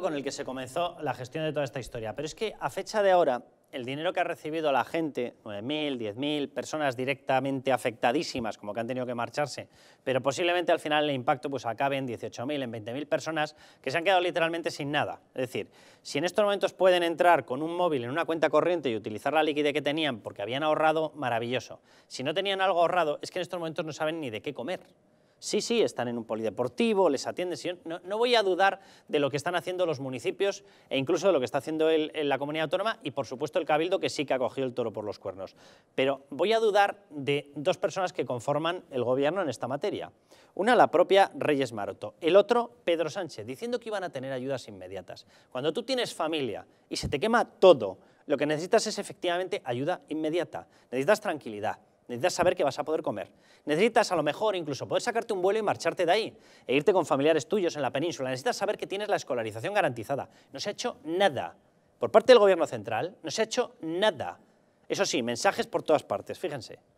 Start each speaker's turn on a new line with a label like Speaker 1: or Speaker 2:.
Speaker 1: con el que se comenzó la gestión de toda esta historia. Pero es que a fecha de ahora, el dinero que ha recibido la gente, 9.000, 10.000 personas directamente afectadísimas, como que han tenido que marcharse, pero posiblemente al final el impacto pues, acabe en 18.000, en 20.000 personas que se han quedado literalmente sin nada. Es decir, si en estos momentos pueden entrar con un móvil en una cuenta corriente y utilizar la liquidez que tenían porque habían ahorrado, maravilloso. Si no tenían algo ahorrado, es que en estos momentos no saben ni de qué comer. Sí, sí, están en un polideportivo, les atienden. no, voy a dudar de lo que están haciendo los municipios e incluso de lo que está haciendo la comunidad autónoma y, por supuesto, el Cabildo, que sí que ha cogido el toro por los cuernos. Pero voy a dudar de dos personas que conforman el gobierno en esta materia. Una, la propia Reyes Maroto. El otro, Pedro Sánchez, diciendo que iban a tener ayudas inmediatas. Cuando tú tienes familia y se te quema todo, lo que necesitas es efectivamente ayuda inmediata. Necesitas tranquilidad Necesitas saber que vas a poder comer. Necesitas a lo mejor incluso poder sacarte un vuelo y marcharte de ahí e irte con familiares tuyos en la península. Necesitas saber que tienes la escolarización garantizada. No se ha hecho nada. Por parte del gobierno central no se ha hecho nada. Eso sí, mensajes por todas partes, fíjense.